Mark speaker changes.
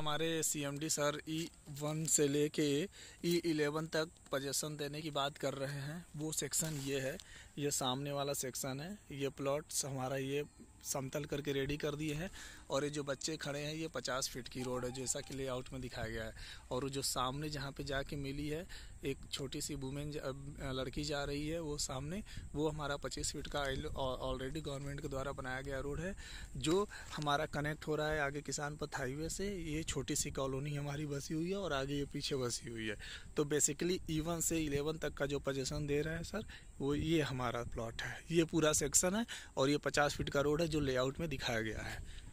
Speaker 1: हमारे CMD sir E e one से लेके ई e इलेवन तक पजेशन देने की बात कर रहे हैं वो सेक्शन ये है ये सामने वाला सेक्शन है ये प्लॉट्स हमारा ये समतल करके रेडी कर दिए हैं और ये जो बच्चे खड़े हैं ये पचास फीट की रोड है जैसा कि लेआउट में दिखाया गया है और जो सामने जहाँ पे जाके मिली है एक छोटी सी वुमेन लड़की जा रही है वो सामने वो हमारा पच्चीस फीट का ऑलरेडी गवर्नमेंट के द्वारा बनाया गया रोड है जो हमारा कनेक्ट हो रहा है आगे किसान पथ हाईवे से ये छोटी सी कॉलोनी हमारी बसी हुई है और आगे ये पीछे बसी हुई है तो बेसिकली इवन से इलेवन तक का जो पजेशन दे रहा है सर वो ये हमारा प्लॉट है ये पूरा सेक्शन है और ये पचास फीट का रोड है जो लेआउट में दिखाया गया है